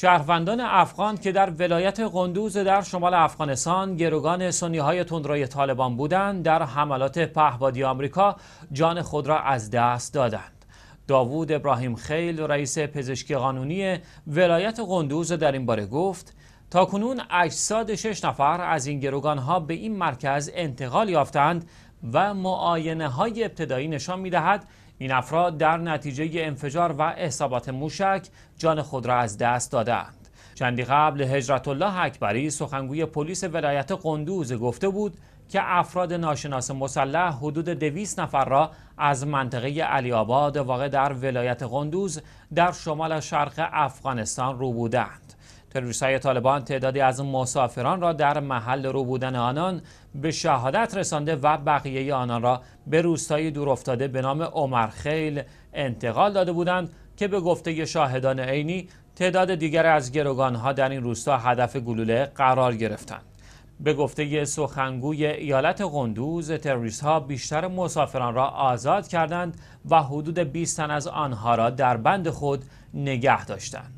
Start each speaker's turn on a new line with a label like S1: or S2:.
S1: شهروندان افغان که در ولایت قندوز در شمال افغانستان گروگان سنی های تندروی طالبان بودند در حملات پهبادی آمریکا جان خود را از دست دادند داوود ابراهیم خیل رئیس پزشکی قانونی ولایت قندوز در این باره گفت تا کنون اجساد شش نفر از این گروگان ها به این مرکز انتقال یافتند و معاینه های ابتدایی نشان می دهد این افراد در نتیجه انفجار و احسابات موشک جان خود را از دست دادند چندی قبل هجرت الله اکبری سخنگوی پلیس ولایت قندوز گفته بود که افراد ناشناس مسلح حدود دویست نفر را از منطقه علی آباد واقع در ولایت قندوز در شمال شرق افغانستان رو بودند. تروریست طالبان تعدادی از مسافران را در محل رو بودن آنان به شهادت رسانده و بقیه آنان را به روستایی دورافتاده به نام عمرخیل انتقال داده بودند که به گفته شاهدان عینی تعداد دیگر از ها در این روستا هدف گلوله قرار گرفتند به گفته سخنگوی ایالت قندوز تروریست ها بیشتر مسافران را آزاد کردند و حدود 20 تن از آنها را در بند خود نگه داشتند